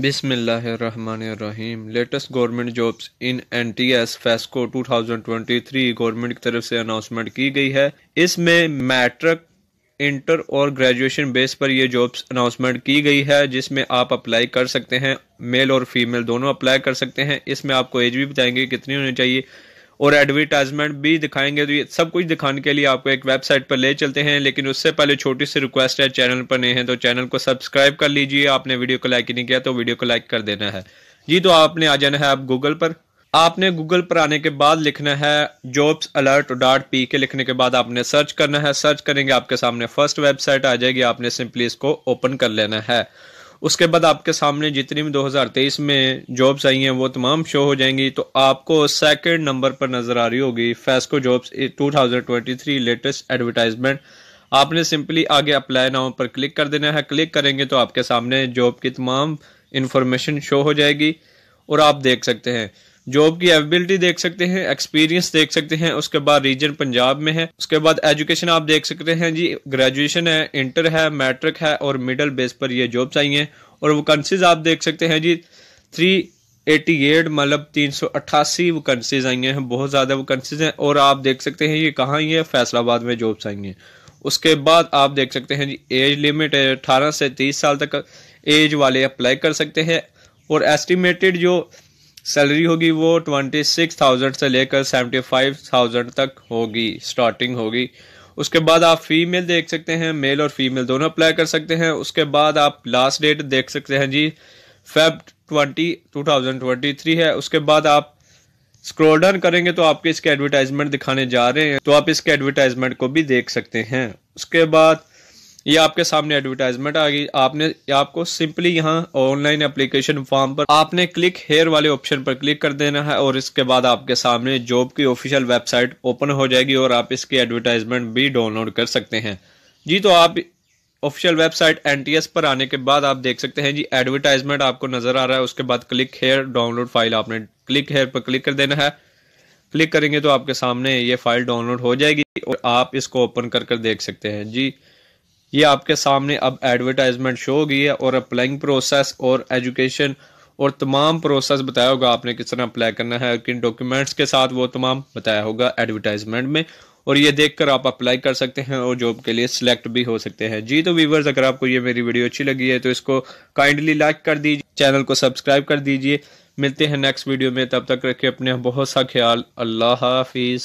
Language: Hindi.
बिसमीम latest government jobs in N T S FESCO two thousand twenty three government की तरफ से अनाउंसमेंट की गई है इसमें मैट्रिक इंटर और ग्रेजुएशन बेस पर यह जॉब्स अनाउंसमेंट की गई है जिसमें आप अप्लाई कर सकते हैं मेल और फीमेल दोनों अप्लाई कर सकते हैं इसमें आपको एज भी बताएंगे कितनी होनी चाहिए और एडवर्टाइजमेंट भी दिखाएंगे तो ये सब कुछ दिखाने के लिए आपको एक वेबसाइट पर ले चलते हैं लेकिन उससे पहले छोटी सी रिक्वेस्ट है चैनल पर नहीं है तो चैनल को सब्सक्राइब कर लीजिए आपने वीडियो को लाइक नहीं किया तो वीडियो को लाइक कर देना है जी तो आपने आ जाना है आप गूगल पर आपने गूगल पर आने के बाद लिखना है जॉब्स अलर्ट डॉट पी के लिखने के बाद आपने सर्च करना है सर्च करेंगे आपके सामने फर्स्ट वेबसाइट आ जाएगी आपने सिंपली इसको ओपन कर लेना है उसके बाद आपके सामने जितनी भी 2023 में जॉब्स आई हैं वो तमाम शो हो जाएंगी तो आपको सेकंड नंबर पर नज़र आ रही होगी फेस्को जॉब्स 2023 लेटेस्ट एडवर्टाइजमेंट आपने सिंपली आगे अप्लाई नाउ पर क्लिक कर देना है क्लिक करेंगे तो आपके सामने जॉब की तमाम इंफॉर्मेशन शो हो जाएगी और आप देख सकते हैं जॉब की एवेबिलिटी देख सकते हैं एक्सपीरियंस देख सकते हैं उसके बाद रीजन पंजाब में है उसके बाद एजुकेशन आप देख सकते हैं जी ग्रेजुएशन है इंटर है मैट्रिक है और मिडल बेस पर ये जॉब चाहिए और वैकेंसीज आप देख सकते हैं जी थ्री एटी एट मतलब तीन सौ अट्ठासी वैकेंसीज आई हैं बहुत ज़्यादा वैकेंसीज हैं और आप देख सकते हैं ये कहाँ ही है फैसलाबाद में जॉब्स आई हैं उसके बाद आप देख सकते हैं जी एज लिमिट है अठारह से तीस साल तक एज वाले अप्लाई कर सकते हैं और एस्टिमेटेड जो सैलरी होगी वो ट्वेंटी सिक्स थाउजेंड से लेकर सेवेंटी फाइव थाउजेंड तक होगी स्टार्टिंग होगी उसके बाद आप फीमेल देख सकते हैं मेल और फीमेल दोनों अप्लाई कर सकते हैं उसके बाद आप लास्ट डेट देख सकते हैं जी Feb twenty two thousand twenty three है उसके बाद आप स्क्रॉल डाउन करेंगे तो आपके इसके एडवर्टाइजमेंट दिखाने जा रहे हैं तो आप इसके एडवर्टाइजमेंट को भी देख सकते हैं उसके बाद ये आपके सामने एडवर्टाइजमेंट आ गई आपने आपको सिंपली यहाँ ऑनलाइन एप्लीकेशन फॉर्म पर आपने क्लिक हेयर वाले ऑप्शन पर क्लिक कर देना है और इसके बाद आपके सामने जॉब की ऑफिशियल वेबसाइट ओपन हो जाएगी और आप इसकी एडवर्टाइजमेंट भी डाउनलोड कर सकते हैं जी तो आप ऑफिशियल वेबसाइट एन पर आने के बाद आप देख सकते हैं जी एडवर्टाइजमेंट आपको नज़र आ रहा है उसके बाद क्लिक हेयर डाउनलोड फाइल आपने क्लिक हेयर पर क्लिक कर देना है क्लिक करेंगे तो आपके सामने ये फाइल डाउनलोड हो जाएगी और आप इसको ओपन कर कर देख सकते हैं जी ये आपके सामने अब एडवर्टाइजमेंट शो हो गई है और अप्लाइंग प्रोसेस और एजुकेशन और तमाम प्रोसेस बताया होगा आपने किस तरह अप्लाई करना है किन डॉक्यूमेंट्स के साथ वो तमाम बताया होगा एडवर्टाइजमेंट में और ये देखकर आप अप्लाई कर सकते हैं और जॉब के लिए सिलेक्ट भी हो सकते हैं जी तो व्यूवर्स अगर आपको ये मेरी वीडियो अच्छी लगी है तो इसको काइंडली लाइक कर दीजिए चैनल को सब्सक्राइब कर दीजिए मिलते हैं नेक्स्ट वीडियो में तब तक रखिए अपने बहुत सा ख्याल अल्लाह हाफिज़